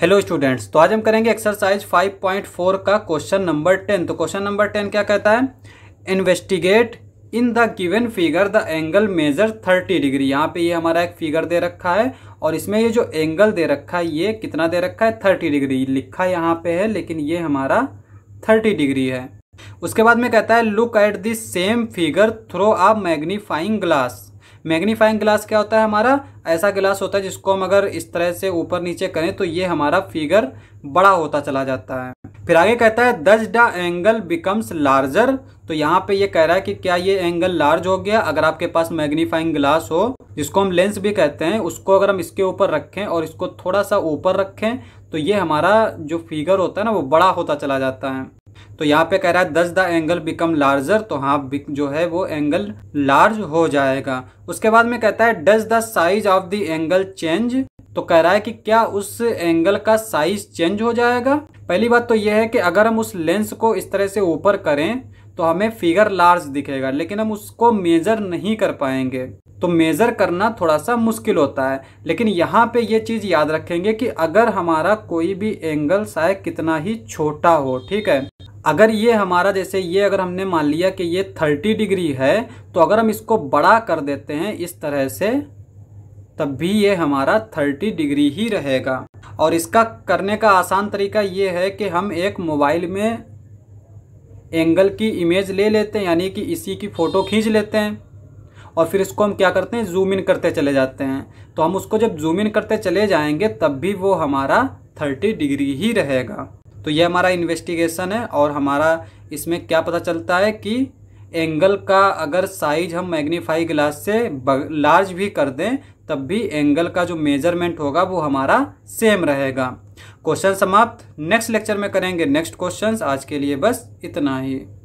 hello students तो आज हम करेंगे एक्सरसाइज 5.4 का क्वेश्चन नंबर 10 तो क्वेश्चन नंबर 10 क्या कहता है investigate in the given figure the angle measure 30 degree यहाँ पे ये यह हमारा एक फिगर दे रखा है और इसमें ये जो एंगल दे रखा है ये कितना दे रखा है 30 डिग्री लिखा यहाँ पे है लेकिन ये हमारा थर्टी डिग्री है उसके बाद में कहता है look at this same figure through a magnifying glass magnifying glass क्या होता है हमारा ऐसा ग्लास होता है जिसको हम अगर इस तरह से ऊपर नीचे करें तो ये हमारा फिगर बड़ा होता चला जाता है फिर आगे कहता है दस डा एंगल बिकम्स लार्जर तो यहाँ पे ये कह रहा है कि क्या ये एंगल लार्ज हो गया अगर आपके पास मैग्नीफाइंग ग्लास हो जिसको हम लेंस भी कहते हैं उसको अगर हम इसके ऊपर रखें और इसको थोड़ा सा ऊपर रखें तो ये हमारा जो फिगर होता है ना वो बड़ा होता चला जाता है तो यहाँ पे कह रहा है दस द एंगल बिकम लार्जर तो हाँ जो है वो एंगल लार्ज हो जाएगा उसके बाद में कहता है does the size of the angle change तो कह रहा है कि क्या उस एंगल का साइज चेंज हो जाएगा पहली बात तो यह है कि अगर हम उस लेंस को इस तरह से ऊपर करें तो हमें फिगर लार्ज दिखेगा लेकिन हम उसको मेजर नहीं कर पाएंगे तो मेज़र करना थोड़ा सा मुश्किल होता है लेकिन यहाँ पे ये चीज़ याद रखेंगे कि अगर हमारा कोई भी एंगल शायद कितना ही छोटा हो ठीक है अगर ये हमारा जैसे ये अगर हमने मान लिया कि ये थर्टी डिग्री है तो अगर हम इसको बड़ा कर देते हैं इस तरह से तब भी ये हमारा थर्टी डिग्री ही रहेगा और इसका करने का आसान तरीका ये है कि हम एक मोबाइल में एंगल की इमेज ले लेते हैं यानी कि इसी की फ़ोटो खींच लेते हैं और फिर इसको हम क्या करते हैं जूम इन करते चले जाते हैं तो हम उसको जब जूम इन करते चले जाएंगे तब भी वो हमारा थर्टी डिग्री ही रहेगा तो ये हमारा इन्वेस्टिगेशन है और हमारा इसमें क्या पता चलता है कि एंगल का अगर साइज हम मैग्नीफाई ग्लास से लार्ज भी कर दें तब भी एंगल का जो मेजरमेंट होगा वो हमारा सेम रहेगा क्वेश्चन समाप्त नेक्स्ट लेक्चर में करेंगे नेक्स्ट क्वेश्चंस आज के लिए बस इतना ही